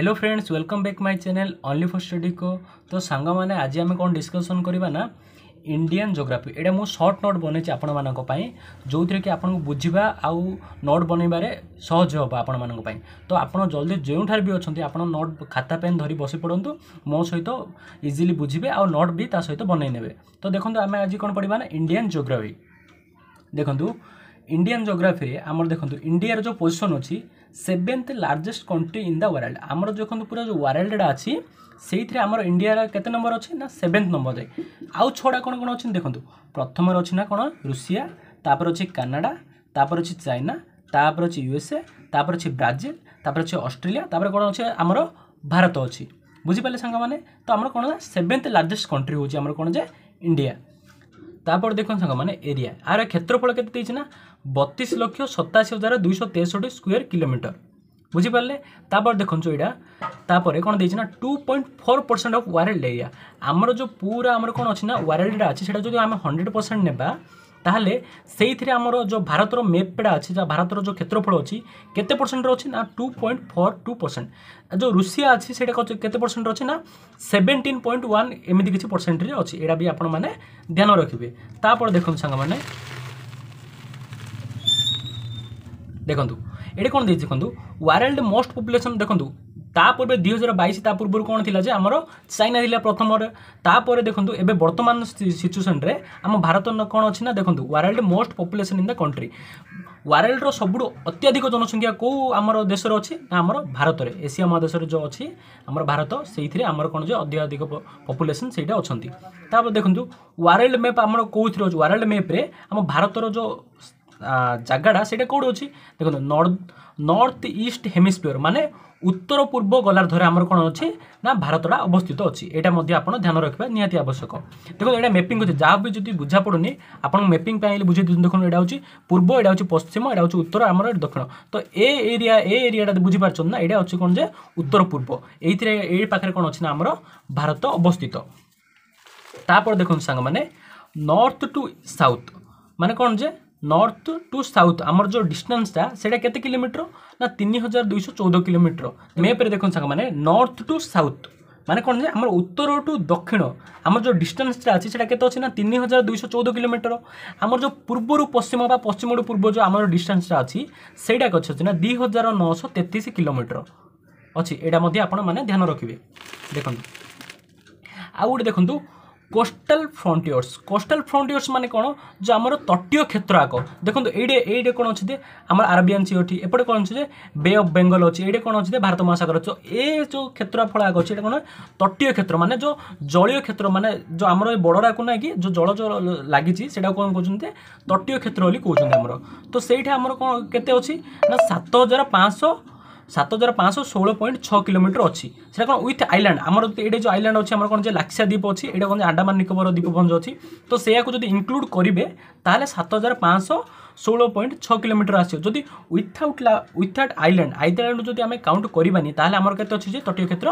hello friends welcome back my channel only for study কো তো সাংমানে আজ আমি কোণ ডিসকসন করা না ইন্ডিয়ান জোগ্রাফি এটা মু সর্ট নোট বনাইছি আপনার যেউথে কি আপনার বুঝবা আউ নোট বনাইবার সহজ হব আপনার তো আপনার জলদি যেঠার বি অনেক আপনার নোট খাতা পেন ধরি বসি পড়ু মো সহ ইজিলি বুঝবে আউ নোট বি তা সহ বনাই নেবে তো দেখুন আমি আজ কোণ পড়া না ইন্ডিয়ান জোগ্রাফি দেখুন ইন্ডিয়ান জোগ্রাফি আমার দেখুন ইন্ডিয়ার যে পজিশন অছি seventh largest country in the world ଆମର ଦେଖନ୍ତୁ ପୁରା ଯେଉଁ ୱାର୍ଲଡଟା ଅଛି ସେଇଥିରେ ଆମର ଇଣ୍ଡିଆର କେତେ ନମ୍ବର ଅଛି ନା ସେଭେନ୍ଥ ନମ୍ବରରେ ଆଉ ଛଅଟା କ'ଣ କ'ଣ ଅଛି ଦେଖନ୍ତୁ ପ୍ରଥମରେ ଅଛି ନା କ'ଣ ରୁଷିଆ ତାପରେ ଅଛି କାନାଡ଼ା ତାପରେ ଅଛି ଚାଇନା ତାପରେ ଅଛି ୟୁଏସ୍ଏ ତାପରେ ଅଛି ବ୍ରାଜିଲ ତାପରେ ଅଛି ଅଷ୍ଟ୍ରେଲିଆ ତାପରେ କ'ଣ ଅଛି ଆମର ଭାରତ ଅଛି ବୁଝିପାରିଲେ ସାଙ୍ଗମାନେ ତ ଆମର କ'ଣ ସେଭେନ୍ଥ ଲାର୍ଜେଷ୍ଟ କଣ୍ଟ୍ରି ହେଉଛି ଆମର କ'ଣ ଯେ ଇଣ୍ଡିଆ ତାପରେ ଦେଖନ୍ତୁ ସାଙ୍ଗମାନେ ଏରିଆ ଆର କ୍ଷେତ୍ରଫଳ କେତେ ଦେଇଛି ନା বতিশ লক্ষ সতাশি হাজার দুইশো তেষট্টি স্কোয়ার কিলোমিটর বুঝিপারে তাপরে দেখুন এটা তাপরে কোণ দিয়েছে না two point four percent of world area আমার যে পুরা আমার কোণ অছি না ওয়ারেল্ডটা আছে সেটা যদি আমি হন্ড্রেড পরসেন্ট নেবা তাহলে সেইথিরে আমার যে ভারতর ম্যাপটা আছে যা ভারতর যে ক্ষেত্রফল অছি কেতে পরসেন্টর অছি না two point four two percent যে রুষিয়া আছে সেটা কেতে পরসেন্টর অছি না সেভেন্টিন পয়েন্ট ওয়ান এমিতি কিছু পরসেন্টরে অছি এটা বি আপনার ধ্যান রাখবে তাপরে দেখুন সাংমানে ଦେଖନ୍ତୁ ଏଠି କ'ଣ ଦେଇଛି ଦେଖନ୍ତୁ ୱାର୍ଲଡ ମୋଷ୍ଟ ପପୁଲେସନ୍ ଦେଖନ୍ତୁ ତା ପୂର୍ବେ ଦୁଇ ହଜାର ବାଇଶ ତା ପୂର୍ବରୁ କ'ଣ ଥିଲା ଯେ ଆମର ଚାଇନା ଥିଲା ପ୍ରଥମରେ ତାପରେ ଦେଖନ୍ତୁ ଏବେ ବର୍ତ୍ତମାନ ସିଚୁଏସନ୍ରେ ଆମ ଭାରତ କ'ଣ ଅଛି ନା ଦେଖନ୍ତୁ world most population in the country ୱାର୍ଲଡର ସବୁଠୁ ଅତ୍ୟଧିକ ଜନସଂଖ୍ୟା କେଉଁ ଆମର ଦେଶରେ ଅଛି ନା ଆମର ଭାରତରେ ଏସିଆ ମହାଦେଶରେ ଯେଉଁ ଅଛି ଆମର ଭାରତ ସେଇଥିରେ ଆମର କ'ଣ ଯେ ଅଧିକାଧିକ ପପୁଲେସନ୍ ସେଇଟା ଅଛନ୍ତି ତାପରେ ଦେଖନ୍ତୁ ୱାର୍ଲଡ ମ୍ୟାପ୍ ଆମର କେଉଁଥିରେ ଅଛି ୱାର୍ଲଡ ମ୍ୟାପ୍ରେ ଆମ ଭାରତର ଯେଉଁ ଜାଗାଟା ସେଇଟା କେଉଁଠି ଅଛି ଦେଖନ୍ତୁ ନର୍ଥ ନର୍ଥ ଇଷ୍ଟ ହେମିସ୍ପିୟର ମାନେ ଉତ୍ତର ପୂର୍ବ ଗୋଲାର୍ଦ୍ଧରେ ଆମର କ'ଣ ଅଛି ନା ଭାରତଟା ଅବସ୍ଥିତ ଅଛି ଏଇଟା ମଧ୍ୟ ଆପଣ ଧ୍ୟାନ ରଖିବା ନିହାତି ଆବଶ୍ୟକ ଦେଖନ୍ତୁ ଏଇଟା ମ୍ୟାପିଂ ଅଛି ଯାହା ବି ଯଦି ବୁଝା ପଡ଼ୁନି ଆପଣଙ୍କ ମ୍ୟାପିଂ ପାଇଁ ବୁଝେଇ ଦେଉଛନ୍ତି ଦେଖନ୍ତୁ ଏଇଟା ହେଉଛି ପୂର୍ବ ଏଇଟା ହେଉଛି ପଶ୍ଚିମ ଏଇଟା ହେଉଛି ଉତ୍ତର ଆମର ଦକ୍ଷିଣ ତ ଏ ଏରିଆ ଏ ଏରିଆଟା ବୁଝିପାରୁଛନ୍ତି ନା ଏଇଟା ଅଛି କ'ଣ ଯେ ଉତ୍ତର ପୂର୍ବ ଏଇଥିରେ ଏଇ ପାଖରେ କ'ଣ ଅଛି ନା ଆମର ଭାରତ ଅବସ୍ଥିତ ତାପରେ ଦେଖନ୍ତୁ ସାଙ୍ଗମାନେ ନର୍ଥ ଟୁ ସାଉଥ୍ ମାନେ କ'ଣ ଯେ নর্থ টু সাউথ আমার যে ডিষ্টান্সটা সেটা কেতে কিলোমিটর না তিন হাজার দুইশ চৌদ কিলোমিটর মেপরে দেখুন সাং মানে নর্থ টু সাউথ মানে কোণ যে আমার উত্তর টু দক্ষিণ আমার যে ডিষ্টান্সটা আছে সেটা কেতে অছে না তিন হাজার দুইশ চৌদ কিলোমিটর আমার যে পূর্বরু পশ্চিম বা পশ্চিম টু পূর্ব যে আমার ডিষ্টান্সটা আছে সেইটা কত অছে না দুই হাজার নশ তেত্রিশ কিলোমিটর অছি এটা মধ্যে আপনার মানে ধ্যান রাখবে দেখুন আউ গোটে দেখুন কোষ্টাল ফ্রন্টিয়র্স কোষ্টাল ফ্রন্টিয়র্স মানে কোণ যে আমার তটীয় ক্ষেত্র আগ দেখুন এইটে এইটে কোণ অছে আমার আরবিয়ান সি অটি এপটে কোণ অছে বে অফ বেঙ্গল অছে এইটে কোণ অছে ভারত মহাসাগর অছে এ যে ক্ষেত্র ফল আগ অছে এটা কোণ তটীয় ক্ষেত্র মানে যে জলীয় ক্ষেত্র মানে যে আমার এই বর্ডরাকু নাকি যে জল জল লাগিছি সেটা কোণ কৌন তটীয় ক্ষেত্র বলে কৌন আমার তো সেইটা আমার কোণ কেতে অছি না সাত হাজার পাঁচশো সাত হাজার পাঁচশো ষোল পয়েন্ট ছ কিলোমিটর অছি সেটা কোণ উইথ আইল্যান্ড আমার যদি এটা যে আইল্যান্ড অছি আমার কোণ যে লাক্সা দ্বীপ অছি এটা কোণ যে আন্ডামান নিকোবর দ্বীপপুঞ্জ অছি তো সেয়াকু যদি ইনক্লুড করবে তাহলে সাত হাজার পাঁচশো ষোল পয়েন্ট ছ কিলোমিটর আসছে যদি উইথাউট উইথাউট আইল্যান্ড আইল্যান্ড যদি আমি কাউন্ট করবানি তাহলে আমার কত অছি যে তটীয় ক্ষেত্র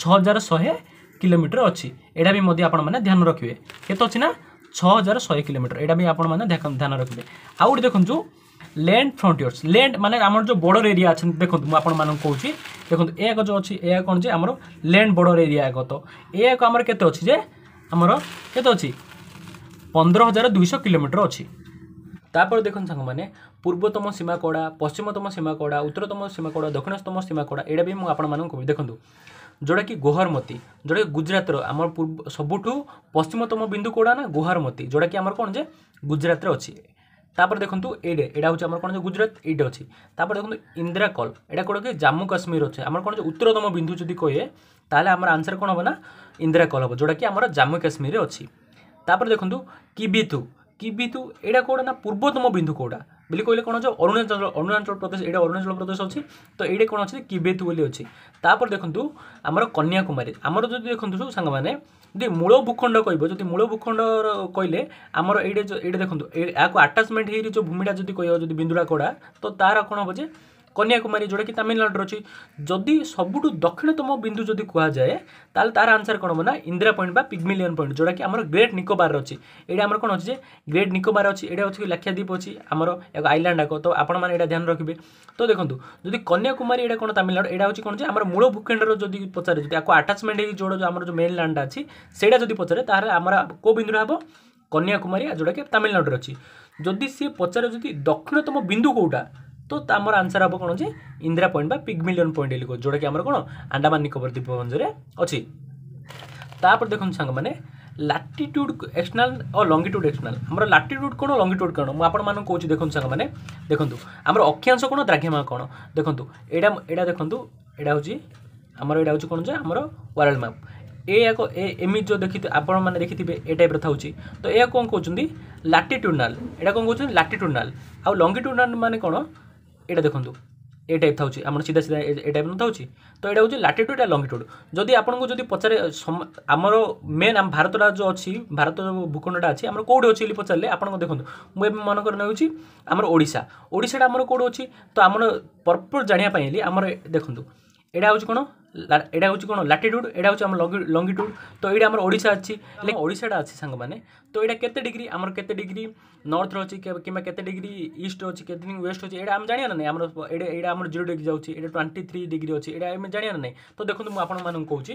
ছ হাজার শহে কিলোমিটর অছি এটা বি মধ্যে আপনার ধ্যান রাখবে কত অছি না ছ হাজার শহে কিলোমিটর এটা বি আপনার ধ্যান রাখবে আউট দেখুন যে ল্ୟାଣ୍ଡ ଫ୍ରଣ୍ଟିୟର୍ସ ଲ୍ୟାଣ୍ଡ ମାନେ ଆମର ଯେଉଁ ବର୍ଡ଼ର ଏରିଆ ଅଛନ୍ତି ଦେଖନ୍ତୁ ମୁଁ ଆପଣମାନଙ୍କୁ କହୁଛି ଦେଖନ୍ତୁ ଏହା ଯେଉଁ ଅଛି ଏହା କ'ଣ ଯେ ଆମର ଲ୍ୟାଣ୍ଡ ବର୍ଡ଼ର ଏରିଆ ଏକ ତ ଏହାକୁ ଆମର କେତେ ଅଛି ଯେ ଆମର କେତେ ଅଛି ପନ୍ଦର ହଜାର ଦୁଇଶହ କିଲୋମିଟର ଅଛି ତାପରେ ଦେଖନ୍ତୁ ସାଙ୍ଗମାନେ পূর্বতম সীমাকড়া পশ্চিমতম সীমাকড়া উত্তরতম সীমাকড়া দক্ষিণতম সীমাকড়া এটা বি আপনার কবি দেখুন ଯେଉଁଟାକି ଗୋହରମତି ଯେଉଁଟାକି ଗୁଜରାଟର ଆମର ପୂର୍ବ ସବୁଠୁ ପଶ୍ଚିମତମ ବିନ୍ଦୁ କେଉଁଟା ନା ଗୋହରମତି ଯେଉଁଟାକି ଆମର କ'ଣ ଯେ ଗୁଜରାଟରେ ଅଛି তাপরে দেখুন এইডে এটা হচ্ছে আমার কোণ যে গুজরাট এইটা অছি তাপরে দেখুন ইন্দিরা কল এটা কোটা কি জম্মু কাশ্মীর অছে আমার কোণ যে উত্তরতম বিন্দু যদি কয়ে তাহলে আমার আনসার কোণ হবে না ইন্দিরা কল হব যেটা কি আমার জম্মু কাশ্মীরে অছি তাপরে দেখুন কিবিতু কিবিতু এটা কোটা না পূর্বতম বিন্দু কোটা ବୋଲି କହିଲେ କ'ଣ ହେଉଛି ଅରୁଣାଚଳ ଅରୁଣାଚଳ ପ୍ରଦେଶ ଏଇଟା ଅରୁଣାଚଳ ପ୍ରଦେଶ ଅଛି ତ ଏଇଟା କ'ଣ ଅଛି କିବେତ୍ ବୋଲି ଅଛି ତାପରେ ଦେଖନ୍ତୁ ଆମର କନ୍ୟାକୁମାରୀ ଆମର ଯଦି ଦେଖନ୍ତୁ ସବୁ ସାଙ୍ଗମାନେ ଯଦି ମୂଳ ଭୂଖଣ୍ଡ କହିବ ଯଦି ମୂଳ ଭୂଖଣ୍ଡର କହିଲେ ଆମର ଏଇଟା ଏଇଟା ଦେଖନ୍ତୁ ଏହାକୁ ଆଟାଚମେଣ୍ଟ ହେଇକି ଯେଉଁ ଭୂମିଟା ଯଦି କହିବ ଯଦି ବିନ୍ଦୁଡ଼ା କୋଡ଼ା ତ ତା'ର କ'ଣ ହେବ ଯେ কন্যাকুমারী যেটাকি তামিলনাড়ুর অছি যদি সবুঠু দক্ষিণতম বিন্দু যদি কুহযায়ে তাহলে তার আনসার কোণ হব না ইন্দিরা পয়েন্ট বা পিগমিলিয়ন পয়েন্ট যেটাকি আমার গ্রেট নিকোবার অছি এটা আমার কোণ অছে যে গ্রেট নিকোবার অছি এটা অছি লাক্ষাদ্বীপ অছি আমার এক আইল্যান্ড এক তো আপনার এটা ধ্যান রাখবে তো দেখুন যদি কন্যাকুমারী এটা কোণ তামিলনাড়ু এটা হচ্ছে কোণ যে আমার মূল ভূখণ্ডর যদি পচারে যদি আকু আটাচমেন্ট হয়ে যেটা আমার যে মেনল্যান্ড আছে সেটা যদি পচারে তাহলে আমার কেউ বিন্দুটা হব কন্যাকুমারী ଯେଉଁଟାକି ତାମିଲନାଡ଼ୁରେ ଅଛି ଯଦି ସିଏ ପଚାରେ ଯଦି ଦକ୍ଷିଣତମ ବିନ୍ଦୁ କେଉଁଟା তো আমার আনসার হব কোণ যে ইন্দিরা পয়েন্ট বা পিগমিলিয়ন পয়েন্ট লিখো যোটাকি আমার কোণ আন্ডামান নিকোবর দ্বীপপুঞ্জরে অছি তাপরে দেখুন সাং মানে ଲାଟିଟ୍ୟୁଡ୍ ଏକ୍ସଟର୍ନାଲ୍ ଓ ଲଙ୍ଗିଟ୍ୟୁଡ୍ ଏକ୍ସଟର୍ନାଲ୍ ଆମର ଲାଟିଟ୍ୟୁଡ୍ କ'ଣ ଲଙ୍ଗିଟ୍ୟୁଡ୍ କ'ଣ ମୁଁ ଆପଣମାନଙ୍କୁ କହୁଛି ଦେଖନ୍ତୁ ସାଙ୍ଗମାନେ ଦେଖନ୍ତୁ ଆମର ଅକ୍ଷାଂଶ କ'ଣ ଦ୍ରାଘ୍ୟମା କ'ଣ ଦେଖନ୍ତୁ ଏଇଟା ଏଇଟା ଦେଖନ୍ତୁ ଏଇଟା ହେଉଛି ଆମର ଏଇଟା ହେଉଛି କ'ଣ ଯେ ଆମର ୱାର୍ଲଡ୍ ମ୍ୟାପ୍ ଏହାକୁ ଏମିତି ଯେଉଁ ଦେଖି ଆପଣମାନେ ଦେଖିଥିବେ ଏ ଟାଇପ୍ର ଥାଉଛି ତ ଏହା କ'ଣ କହୁଛନ୍ତି ଲାଟିଟ୍ୟୁଡନାଲ୍ ଏଇଟା କ'ଣ କହୁଛନ୍ତି ଲାଟିଟ୍ୟୁଡନାଲ୍ ଆଉ ଲଙ୍ଗିଟ୍ୟୁଡନାଲ୍ ମାନେ କ'ଣ এটা দেখুন ଏ ଟାଇପ୍ ଥାଉଛି ଆମର ସିଧା ସିଧା ଏ ଟାଇପ୍ ନଥାଉଛି ତ ଏଇଟା ହେଉଛି ଲାଟିଟ୍ୟୁଡ଼୍ ଆଉ ଲଙ୍ଗିଟ୍ୟୁଡ଼୍ ଯଦି ଆପଣଙ୍କୁ ଯଦି ପଚାରେ ଆମର ମେନ୍ ଆମ ଭାରତଟା ଯେଉଁ ଅଛି ଭାରତ ଯେଉଁ ଭୂଖଣ୍ଡଟା ଅଛି ଆମର କେଉଁଠି ଅଛି ବୋଲି ପଚାରିଲେ ଆପଣଙ୍କୁ ଦେଖନ୍ତୁ ମୁଁ ଏବେ ମନେକର ନେଉଛି ଆମର ଓଡ଼ିଶା ଓଡ଼ିଶାଟା ଆମର କେଉଁଠି ଅଛି ତ ଆମର ପର୍ପୋଜ୍ ଜାଣିବା ପାଇଁ ହେଲେ ଆମର ଦେଖନ୍ତୁ এটা হচ্ছে কোণ এটা হচ্ছে কোণ ଲାଟିଟ୍ୟୁଡ୍ এটা হচ্ছে আমার লঙ্গিଟ୍ୟୁଡ୍ তো এটা আমার ওড়িশা আছে ହେଲେ ଓଡ଼ିଶାଟା ଅଛି ସାଙ୍ଗମାନେ ତ ଏଇଟା କେତେ ଡିଗ୍ରୀ ଆମର କେତେ ଡିଗ୍ରୀ ନର୍ଥର ଅଛି କିମ୍ବା କେତେ ଡିଗ୍ରୀ ଇଷ୍ଟ ଅଛି କେତେ ଡିଗ୍ରୀ ୱେଷ୍ଟ ଅଛି ଏଇଟା ଆମେ ଜାଣିବା ନା ନାହିଁ ଆମର ଏଇଟା ଏଇଟା ଆମର ଜିରୋ ଡିଗ୍ରୀ ଯାଉଛି ଏଇଟା ଟ୍ୱେଣ୍ଟି ଥ୍ରୀ ଡିଗ୍ରୀ ଅଛି ଏଇଟା ଆମେ ଜାଣିବା ନା ନାହିଁ ତ ଦେଖନ୍ତୁ ମୁଁ ଆପଣମାନଙ୍କୁ କହୁଛି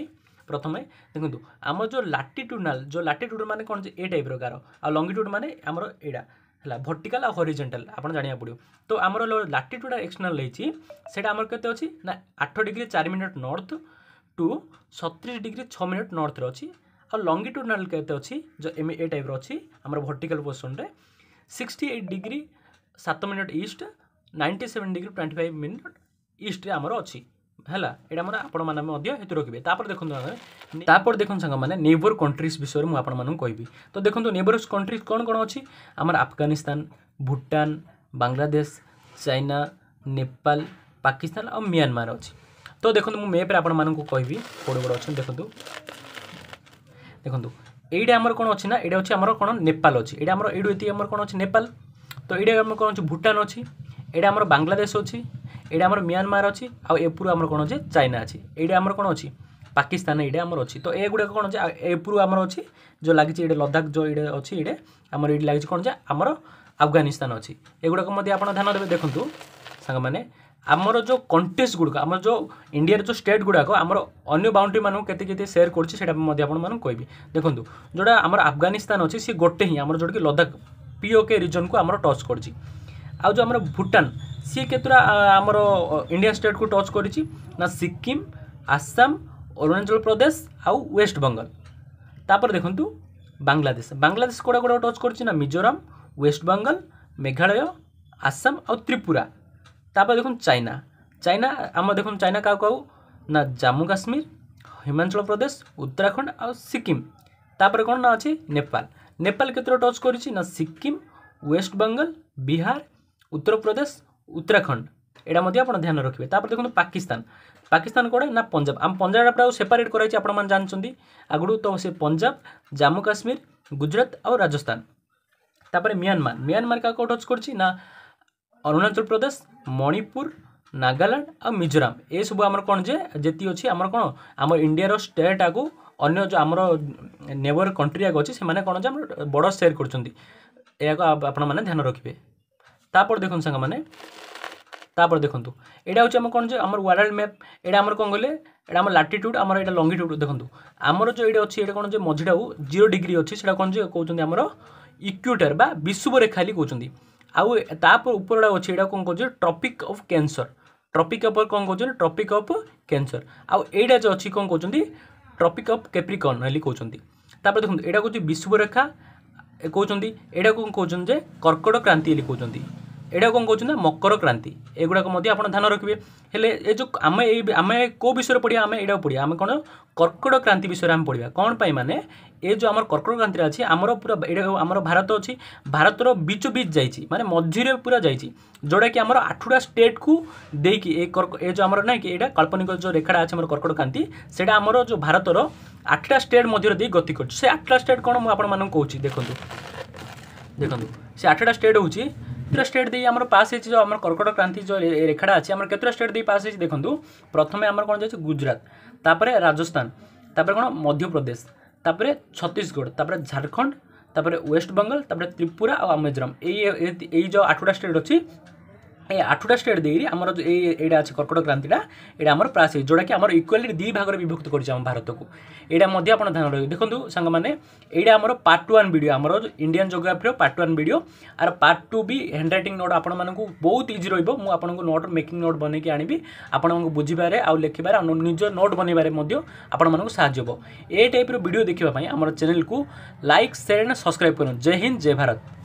ପ୍ରଥମେ ଦେଖନ୍ତୁ ଆମର ଯେଉଁ ଲାଟିଟ୍ୟୁଡନାଲ୍ ଯେଉଁ ଲାଟିଟ୍ୟୁଡ୍ ମାନେ କ'ଣ ଯେ ଏ ଟାଇପ୍ର ଗାର ଆଉ ଲଙ୍ଗିଟ୍ୟୁଡ୍ ମାନେ ଆମର ଏଇଟା ହେଲା ଭର୍ଟିକାଲ୍ ଆଉ ହରିଜେଣ୍ଟାଲ୍ ଆପଣ ଜାଣିବାକୁ ପଡ଼ିବ ତ ଆମର ଲାଟିଟ୍ୟୁଡ଼୍ ଏକ୍ସଟର୍ନାଲ୍ ହେଇଛି ସେଇଟା ଆମର କେତେ ଅଛି ନା ଆଠ ଡିଗ୍ରୀ ଚାରି ମିନିଟ୍ ନର୍ଥ ଟୁ ସତତିରିଶ ଡିଗ୍ରୀ ଛଅ ମିନିଟ୍ ନର୍ଥରେ ଅଛି ଆଉ ଲଙ୍ଗିଟ୍ୟୁଡ଼ନାଲ୍ କେତେ ଅଛି ଯେଉଁ ଏ ଟାଇପ୍ର ଅଛି ଆମର ଭର୍ଟିକାଲ୍ ପୋଜିସନ୍ରେ ସିକ୍ସଟି ଏଇଟ୍ ଡିଗ୍ରୀ ସାତ minute east ninety seven degree twenty five minute ଇଷ୍ଟରେ ଆମର ଅଛି ହେଲା ଏଇଟା ଆମର ଆପଣମାନେ ମଧ୍ୟ ହେତୁ ରଖିବେ ତାପରେ ଦେଖନ୍ତୁ ଆମେ ତାପରେ ଦେଖନ୍ତୁ ସାଙ୍ଗମାନେ ନେବର କଣ୍ଟ୍ରିଜ୍ ବିଷୟରେ ମୁଁ ଆପଣମାନଙ୍କୁ କହିବି ତ ଦେଖନ୍ତୁ ନେବର୍ସ କଣ୍ଟ୍ରିଜ୍ କ'ଣ କ'ଣ ଅଛି ଆମର ଆଫଗାନିସ୍ତାନ ଭୁଟାନ ବାଂଲାଦେଶ ଚାଇନା ନେପାଳ ପାକିସ୍ତାନ ଆଉ ମିଆଁମାର ଅଛି ତ ଦେଖନ୍ତୁ ମୁଁ ମେପ୍ରେ ଆପଣମାନଙ୍କୁ କହିବି ବଡ଼ ବଡ଼ ଅଛନ୍ତି ଦେଖନ୍ତୁ ଦେଖନ୍ତୁ ଏଇଟା ଆମର କ'ଣ ଅଛି ନା ଏଇଟା ଅଛି ଆମର କ'ଣ ନେପାଳ ଅଛି ଏଇଟା ଆମର ଏଇଠୁ ଏତିକି ଆମର କ'ଣ ଅଛି ନେପାଳ ତ ଏଇଟା ଆମର କ'ଣ ଅଛି ଭୁଟାନ ଅଛି ଏଇଟା ଆମର ବାଂଲାଦେଶ ଅଛି এইটা আমার মিয়ানমার ଅଛି ଆଉ ଏପରୁ ଆମର କ'ଣ ଅଛି ଚାଇନା ଅଛି ଏଇଟା ଆମର କ'ଣ ଅଛି ପାକିସ୍ତାନ ଏଇଟା ଆମର ଅଛି ତ ଏଗୁଡ଼ାକ କ'ଣ ଅଛି ଏପରୁ ଆମର ଅଛି ଯେଉଁ ଲାଗିଛି ଏଇଟା ଲଦାଖ ଯେଉଁ ଏଇଟା ଅଛି ଏଇଟା ଆମର ଏଇଠି ଲାଗିଛି କ'ଣ ଯେ ଆମର ଆଫଗାନିସ୍ତାନ ଅଛି ଏଗୁଡ଼ାକ ମଧ୍ୟ ଆପଣ ଧ୍ୟାନ ଦେବେ ଦେଖନ୍ତୁ ସାଙ୍ଗମାନେ ଆମର ଯେଉଁ କଣ୍ଟେଷ୍ଟ ଗୁଡ଼ିକ ଆମର ଯେଉଁ ଇଣ୍ଡିଆର ଯେଉଁ ଷ୍ଟେଟ୍ ଗୁଡ଼ିକ ଆମର ଅନ୍ୟ ବାଉଣ୍ଡ୍ରିମାନଙ୍କୁ କେତେ କେତେ ସେୟାର କରୁଛି ସେଇଟା ମଧ୍ୟ ଆପଣମାନଙ୍କୁ କହିବି ଦେଖନ୍ତୁ ଯେଉଁଟା ଆମର ଆଫଗାନିସ୍ତାନ ଅଛି ସିଏ ଗୋଟେ ହିଁ ଆମର ଯେଉଁଟାକି ଲଦାଖ ପିଓକେ ରିଜନ୍କୁ ଆମର ଟଚ୍ କରିଛି ଆଉ ଯେଉଁ ଆମର ଭୁଟାନ ସିଏ କେତେଟା ଆମର ଇଣ୍ଡିଆ ଷ୍ଟେଟ୍କୁ ଟଚ୍ କରିଛି ନା ସିକିମ୍ ଆସାମ ଅରୁଣାଚଳ ପ୍ରଦେଶ ଆଉ ୱେଷ୍ଟବେଙ୍ଗଲ ତାପରେ ଦେଖନ୍ତୁ ବାଂଲାଦେଶ ବାଂଲାଦେଶ କେଉଁଟା କେଉଁଟା ଟଚ୍ କରିଛି ନା ମିଜୋରାମ ୱେଷ୍ଟବେଙ୍ଗଲ ମେଘାଳୟ ଆସାମ ଆଉ ତ୍ରିପୁରା ତାପରେ ଦେଖନ୍ତୁ ଚାଇନା ଚାଇନା ଆମର ଦେଖନ୍ତୁ ଚାଇନା କାହାକୁ କାହାକୁ ନା ଜାମ୍ମୁ କାଶ୍ମୀର ହିମାଚଳ ପ୍ରଦେଶ ଉତ୍ତରାଖଣ୍ଡ ଆଉ ସିକିମ୍ ତାପରେ କ'ଣ ନା ଅଛି ନେପାଳ ନେପାଳ କେତେଟା ଟଚ୍ କରିଛି ନା ସିକିମ୍ ୱେଷ୍ଟବେଙ୍ଗଲ ବିହାର উত্তরপ্রদেশ উত্তরাখণ্ড এটা মধ্যে আপনার ধ্যান রাখবে তারপরে দেখুন পাকিস্তান পাকিস্তান কোটা না পঞ্জাব আম পঞ্জাব পুরা সেপারেট করা হয়েছে আপনার জানি আগুড় তো সে পঞ্জাব জম্মু কাশ্মীর গুজরাট আর রাজস্থান তারপরে মিয়ানমার মিয়ানমার কাকে টচ করছি না অরুণাচল প্রদেশ মণিপুর নাগাল্যান্ড আর মিজোরাম এসব আমার কোণ যে যেতি অছি আমার কোণ আমার ইন্ডিয়ার স্টেট আগু অন্য যে আমার নেবর কন্ট্রি আগ অছি সেমানে কোণ যে আমার বড় সেয়ার করছেন এয়া আপনার ধ্যান রাখবে তাপরে দেখুন ସାଙ୍ଗମାନେ ତାପରେ ଦେଖନ୍ତୁ ଏଇଟା ହେଉଛି ଆମ କ'ଣ ଯେ ଆମର ୱାର୍ଲଡ ମ୍ୟାପ୍ ଏଇଟା ଆମର କ'ଣ କହିଲେ ଏଇଟା ଆମର ଲାଟିଟ୍ୟୁଡ଼ ଆମର ଏଇଟା ଲଙ୍ଗିଟ୍ୟୁଡ଼ ଦେଖନ୍ତୁ ଆମର ଯେଉଁ ଏଇଟା ଅଛି ଏଇଟା କ'ଣ ଯେ ମଝିଟାକୁ ଜିରୋ ଡିଗ୍ରୀ ଅଛି ସେଇଟା କ'ଣ ଯେ କହୁଛନ୍ତି ଆମର ଇକ୍ୟୁଟର ବା ବିଷୁବ ରେଖା ବୋଲି କହୁଛନ୍ତି ଆଉ ତାପରେ ଉପରଟା ଅଛି ଏଇଟା କ'ଣ କହୁଛି tropic of cancer tropic of କ'ଣ କହୁଛନ୍ତି ଟ୍ରପିକ୍ ଅଫ୍ କ୍ୟାନ୍ସର ଆଉ ଏଇଟା ଯେଉଁ ଅଛି କ'ଣ କହୁଛନ୍ତି ଟ୍ରପିକ୍ ଅଫ୍ କେପ୍ରିକନ୍ ବୋଲି କହୁଛନ୍ତି ତାପରେ ଦେଖନ୍ତୁ ଏଇଟା କହୁଛି ବିଷୁବ ରେଖା କହୁଛନ୍ତି ଏଇଟା କ'ଣ କହୁଛନ୍ତି ଯେ କର୍କଟ କ୍ରାନ୍ତି ବୋଲି କହୁଛନ୍ତି ଏଇଟା କ'ଣ କହୁଛନ୍ତି ନା ମକର କ୍ରାନ୍ତି ଏଗୁଡ଼ାକ ମଧ୍ୟ ଆପଣ ଧ୍ୟାନ ରଖିବେ ହେଲେ ଏ ଯେଉଁ ଆମେ ଏଇ ଆମେ କେଉଁ ବିଷୟରେ ପଢ଼ିବା ଆମେ ଏଇଟାକୁ ପଢ଼ିବା ଆମେ କ'ଣ କର୍କଟ କ୍ରାନ୍ତି ବିଷୟରେ ଆମେ ପଢ଼ିବା କ'ଣ ପାଇଁ ମାନେ ଏ ଯେଉଁ ଆମର କର୍କଟ କ୍ରାନ୍ତିରେ ଅଛି ଆମର ପୁରା ଏଇଟା ଆମର ଭାରତ ଅଛି ଭାରତର ବିଚୁ ବିଚ୍ ଯାଇଛି ମାନେ ମଝିରେ ପୁରା ଯାଇଛି ଯେଉଁଟାକି ଆମର ଆଠୁଟା ଷ୍ଟେଟ୍କୁ ଦେଇକି ଏ କର୍କ ଏ ଯେଉଁ ଆମର ନାହିଁ କି ଏଇଟା କାଳ୍ପନିକ ଯେଉଁ ରେଖାଟା ଅଛି ଆମର କର୍କଟ କ୍ରାନ୍ତି ସେଇଟା ଆମର ଯେଉଁ ଭାରତର ଆଠଟା ଷ୍ଟେଟ୍ ମଧ୍ୟରେ ଦେଇ ଗତି କରୁଛି ସେ ଆଠଟା ଷ୍ଟେଟ୍ କ'ଣ ମୁଁ ଆପଣମାନଙ୍କୁ କହୁଛି ଦେଖନ୍ତୁ ଦେଖନ୍ତୁ ସେ ଆଠଟା ଷ୍ଟେଟ୍ ହେଉଛି কেতটা স্টেট দিয়ে আমার পাস হয়েছে যে আমার কর্কট ক্রান্তি যে রেখাটা আছে আমার কেতটা স্টেট দিয়ে পাস হয়েছে দেখুন প্রথমে আমার কোণ যাচ্ছে গুজরাট তারপরে রাজস্থান তারপরে কোণ মধ্যপ্রদেশ তারপরে ছত্তিশগড় তারপরে ঝাড়খণ্ড তারপরে ওয়েস্টবেঙ্গল তারপরে ত্রিপুরা আর মিজোরাম এই এই যে আঠটা স্টেট অছি এই আঠটা ষ্টেট দিয়ে আমার এই এইটা আছে কর্কট ক্রান্তিটা এটা আমার প্রাস হয়েছে যেটাকি আমার ইকুয়ালি দুই ভাগরে বিভক্ত করছে আমার ভারতকে এইটা মধ্যে আপনার ধ্যান রাখবে দেখুন সাংগ মানে এইটা আমার পার্ট ওয়ান ভিডিও আমার ইন্ডিয়ান জোগ্রাফির পার্ট ওয়ান ভিডিও আর part two B handwriting note আপনার বহুত ইজি রহব মু আপনার নোট মেকিং নোট বনাইকি আনবি আপনার বুঝবার আউ লেখবার নিজ নোট বনাইবার আপনার সাহায্য হব এই টাইপর ভিডিও দেখা আমার চ্যানেলকে লাইক সেয়ার এন্ড সবসক্রাইব করুন জয় হিন্দ জয় ভারত